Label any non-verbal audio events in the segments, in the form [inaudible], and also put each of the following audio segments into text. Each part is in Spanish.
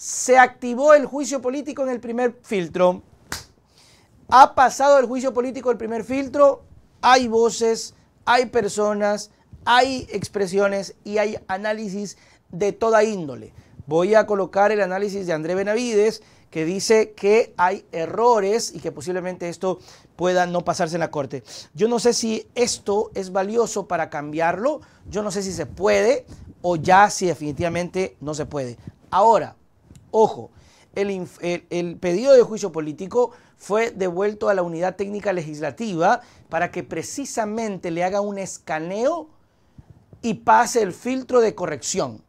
se activó el juicio político en el primer filtro. Ha pasado el juicio político el primer filtro. Hay voces, hay personas, hay expresiones y hay análisis de toda índole. Voy a colocar el análisis de André Benavides que dice que hay errores y que posiblemente esto pueda no pasarse en la corte. Yo no sé si esto es valioso para cambiarlo, yo no sé si se puede o ya si definitivamente no se puede. Ahora, Ojo, el, pedido de juicio político fue devuelto a la unidad técnica legislativa para que precisamente le haga un escaneo y pase el filtro de corrección.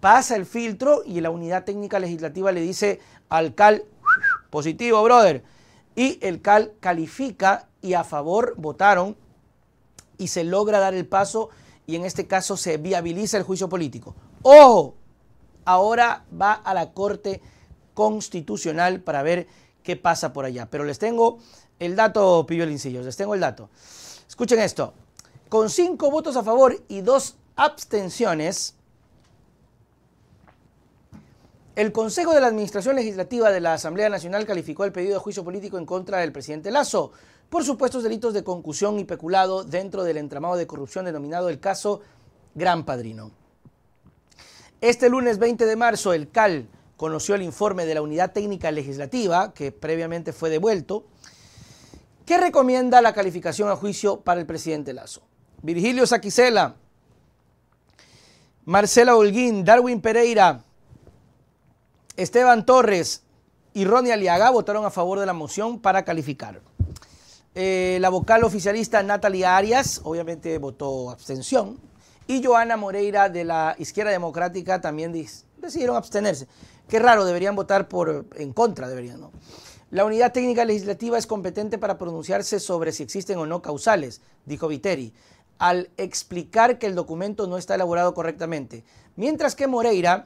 Pasa el filtro y la unidad técnica legislativa le dice al CAL, positivo, brother. Y el CAL califica y a favor votaron y se logra dar el paso y en este caso se viabiliza el juicio político. ¡Ojo! ahora va a la Corte Constitucional para ver qué pasa por allá. Pero les tengo el dato, Lincillos, les tengo el dato. Escuchen esto. Con cinco votos a favor y dos abstenciones, el Consejo de la Administración Legislativa de la Asamblea Nacional calificó el pedido de juicio político en contra del presidente Lazo por supuestos delitos de concusión y peculado dentro del entramado de corrupción denominado el caso Gran Padrino. Este lunes 20 de marzo, el CAL conoció el informe de la Unidad Técnica Legislativa, que previamente fue devuelto, que recomienda la calificación a juicio para el presidente Lazo. Virgilio Saquicela, Marcela Holguín, Darwin Pereira, Esteban Torres y Ronnie Aliaga votaron a favor de la moción para calificar. Eh, la vocal oficialista Natalia Arias obviamente votó abstención, y Joana Moreira de la Izquierda Democrática también decidieron abstenerse. Qué raro, deberían votar por en contra, deberían, ¿no? La unidad técnica legislativa es competente para pronunciarse sobre si existen o no causales, dijo Viteri, al explicar que el documento no está elaborado correctamente. Mientras que Moreira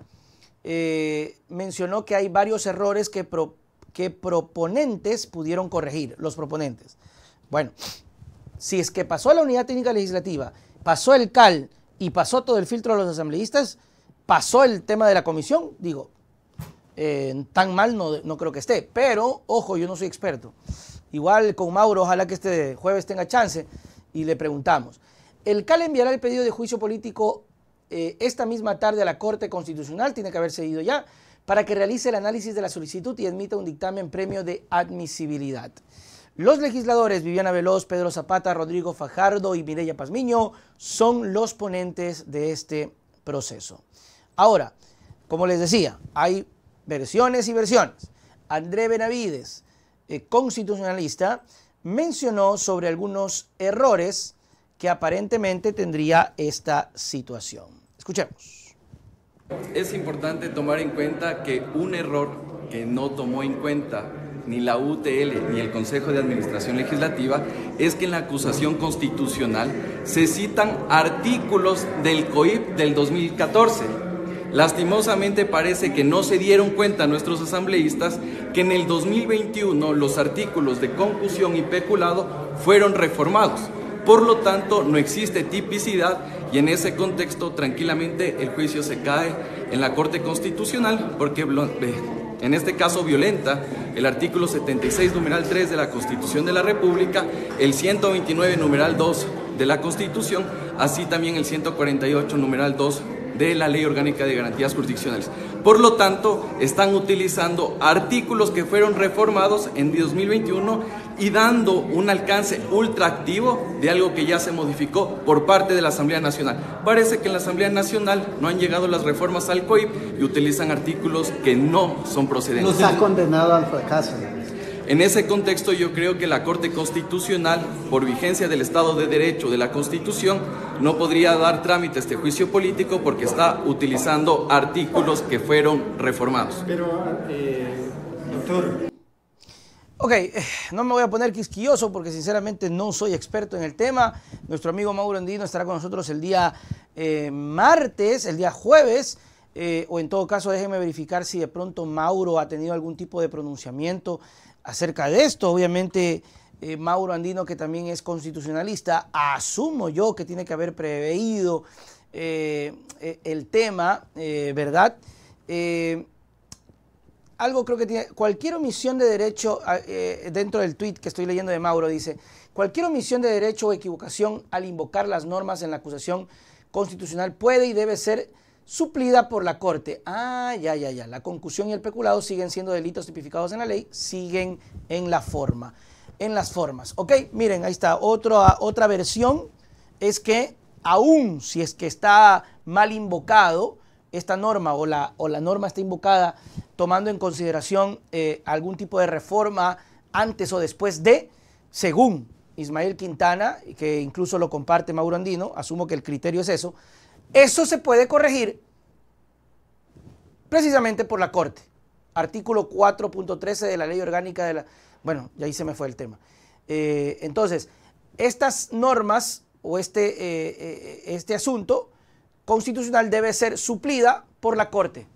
eh, mencionó que hay varios errores que, que proponentes pudieron corregir, los proponentes. Bueno, si es que pasó a la unidad técnica legislativa, pasó el CAL, y pasó todo el filtro de los asambleístas, pasó el tema de la comisión, digo, eh, tan mal no, no, creo que esté, pero ojo, yo no soy experto. Igual con Mauro, ojalá que este jueves tenga chance y le preguntamos. El CAL enviará el pedido de juicio político eh, esta misma tarde a la Corte Constitucional, tiene que haberse ido ya, para que realice el análisis de la solicitud y admita un dictamen premio de admisibilidad. Los legisladores Viviana Veloz, Pedro Zapata, Rodrigo Fajardo y Mireya Pazmiño son los ponentes de este proceso. Ahora, como les decía, hay versiones y versiones. André Benavides, eh, constitucionalista, mencionó sobre algunos errores que aparentemente tendría esta situación. Escuchemos. Es importante tomar en cuenta que un error que no tomó en cuenta ni la UTL, ni el Consejo de Administración Legislativa, es que en la acusación constitucional se citan artículos del COIP del 2014. Lastimosamente parece que no se dieron cuenta nuestros asambleístas que en el 2021 los artículos de concusión y peculado fueron reformados. Por lo tanto, no existe tipicidad y en ese contexto tranquilamente el juicio se cae en la Corte Constitucional porque eh, en este caso violenta el artículo 76, numeral 3 de la Constitución de la República, el 129, numeral 2 de la Constitución, así también el 148, numeral 2 de la Ley Orgánica de Garantías Jurisdiccionales. Por lo tanto, están utilizando artículos que fueron reformados en 2021 y dando un alcance ultraactivo de algo que ya se modificó por parte de la Asamblea Nacional. Parece que en la Asamblea Nacional no han llegado las reformas al COIP y utilizan artículos que no son procedentes. Nos ha condenado al fracaso. En ese contexto yo creo que la Corte Constitucional, por vigencia del Estado de Derecho de la Constitución, no podría dar trámite a este juicio político porque está utilizando artículos que fueron reformados. Pero, eh, doctor... Ok, eh, no me voy a poner quisquilloso porque sinceramente no soy experto en el tema. Nuestro amigo Mauro Andino estará con nosotros el día eh, martes, el día jueves. o en todo caso déjenme verificar si de pronto Mauro ha tenido algún tipo de pronunciamiento acerca de esto. Obviamente, eh, Mauro Andino, que también es constitucionalista, asumo yo que tiene que haber preveído eh, eh, el tema, ¿verdad? algo creo que tiene, cualquier omisión de derecho, ah, dentro del tuit que estoy leyendo de Mauro, dice, cualquier omisión de derecho o equivocación al invocar las normas en la acusación constitucional puede y debe ser suplida por la Corte. Ah, ya, ya, ya. La concusión y el peculado siguen siendo delitos tipificados en la ley, siguen en la forma, en las formas. ¿Ok? Miren, ahí está. Otra, ah, otra versión es que aún si es que está mal invocado esta norma o la, o la norma está invocada tomando en consideración eh, algún tipo de reforma antes o después de, según Ismael Quintana, que incluso lo comparte Mauro Andino, asumo que el criterio es eso, eso se puede corregir precisamente por la Corte. Artículo 4.13 de la Ley Orgánica de la... Bueno, ya ahí se me fue el tema. Eh, entonces, estas normas o este, eh, eh, este asunto constitucional debe ser suplida por la Corte,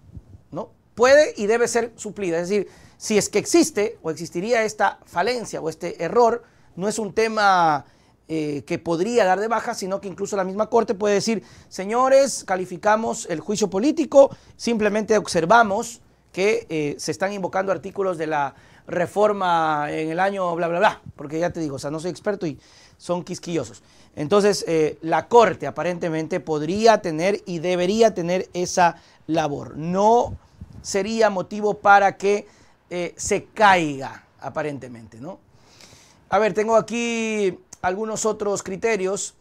¿no? Puede y debe ser suplida. Es decir, si es que existe o existiría esta falencia o este error, no es un tema eh, que podría dar de baja, sino que incluso la misma Corte puede decir, señores, calificamos el juicio político, simplemente observamos que eh, se están invocando artículos de la reforma en el año bla, bla, bla, porque ya te digo, o sea, no soy experto y son quisquillosos. Entonces, eh, la Corte aparentemente podría tener y debería tener esa labor. No sería motivo para que se caiga, aparentemente, ¿no? A ver, tengo aquí algunos otros criterios.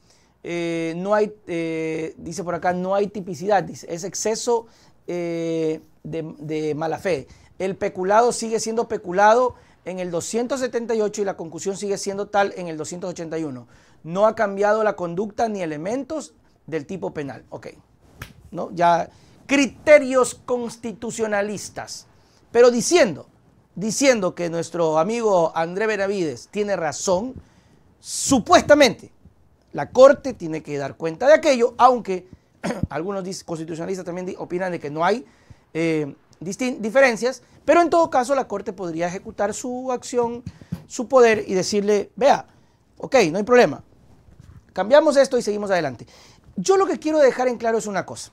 Eh, no hay, eh, dice por acá, no hay tipicidad, dice, es exceso eh, de, mala fe. El peculado sigue siendo peculado en el 278 y la conclusión sigue siendo tal en el 281. No ha cambiado la conducta ni elementos del tipo penal. Ok, ¿no? Ya criterios constitucionalistas, pero diciendo, diciendo que nuestro amigo André Benavides tiene razón, supuestamente la Corte tiene que dar cuenta de aquello, aunque [clears throat] algunos constitucionalistas también opinan de que no hay eh, diferencias, pero en todo caso la Corte podría ejecutar su acción, su poder y decirle, vea, ok, no hay problema, cambiamos esto y seguimos adelante. Yo lo que quiero dejar en claro es una cosa.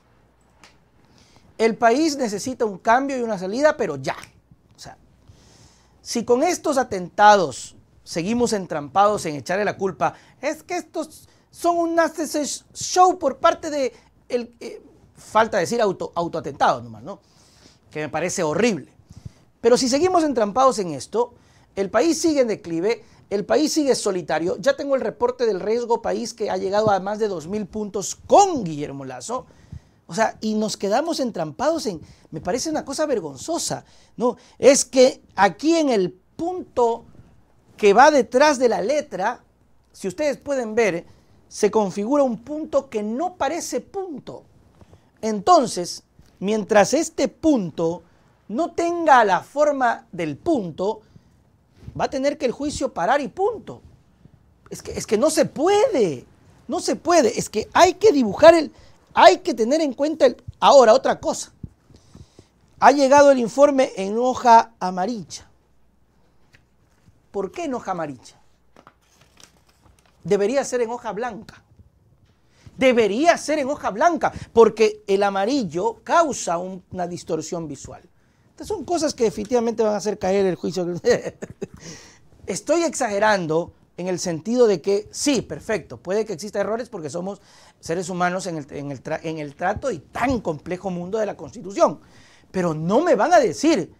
El país necesita un cambio y una salida, pero ya. O sea, si con estos atentados seguimos entrampados en echarle la culpa. Es que estos son un show por parte de... El, eh, falta decir auto, autoatentado nomás, ¿no? Que me parece horrible. Pero si seguimos entrampados en esto, el país sigue en declive, el país sigue solitario. Ya tengo el reporte del riesgo país que ha llegado a más de 2.000 puntos con Guillermo Lazo. O sea, y nos quedamos entrampados en, me parece una cosa vergonzosa, ¿no? Es que aquí en el punto que va detrás de la letra, si ustedes pueden ver, se configura un punto que no parece punto. Entonces, mientras este punto no tenga la forma del punto, va a tener que el juicio parar y punto. Es que, es que no se puede, no se puede, es que hay que dibujar el, hay que tener en cuenta el... Ahora, otra cosa. Ha llegado el informe en hoja amarilla. ¿Por qué en hoja amarilla? Debería ser en hoja blanca. Debería ser en hoja blanca, porque el amarillo causa una distorsión visual. Estas son cosas que definitivamente van a hacer caer el juicio. [laughs] Estoy exagerando en el sentido de que sí, perfecto, puede que exista errores porque somos seres humanos en el, en el, en el trato y tan complejo mundo de la Constitución. Pero no me van a decir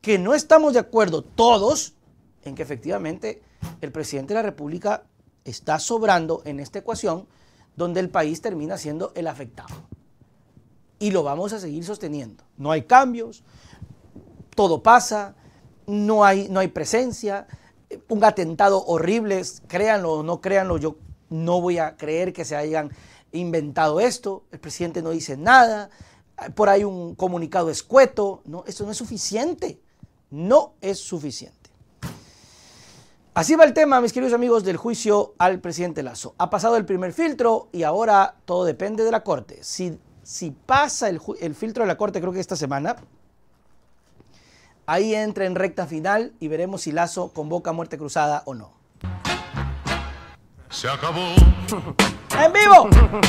que no estamos de acuerdo todos en que efectivamente el presidente de la República está sobrando en esta ecuación donde el país termina siendo el afectado. Y lo vamos a seguir sosteniendo. No hay cambios, todo pasa, no hay, no hay presencia, un atentado horrible, créanlo o no créanlo, yo no voy a creer que se hayan inventado esto, el presidente no dice nada, por ahí un comunicado escueto, no, esto no es suficiente, no es suficiente. Así va el tema, mis queridos amigos, del juicio al presidente Lazo. Ha pasado el primer filtro y ahora todo depende de la Corte. Si, si pasa el, el filtro de la Corte, creo que esta semana, ahí entra en recta final y veremos si Lazo convoca muerte cruzada o no. Se acabó. ¡En vivo!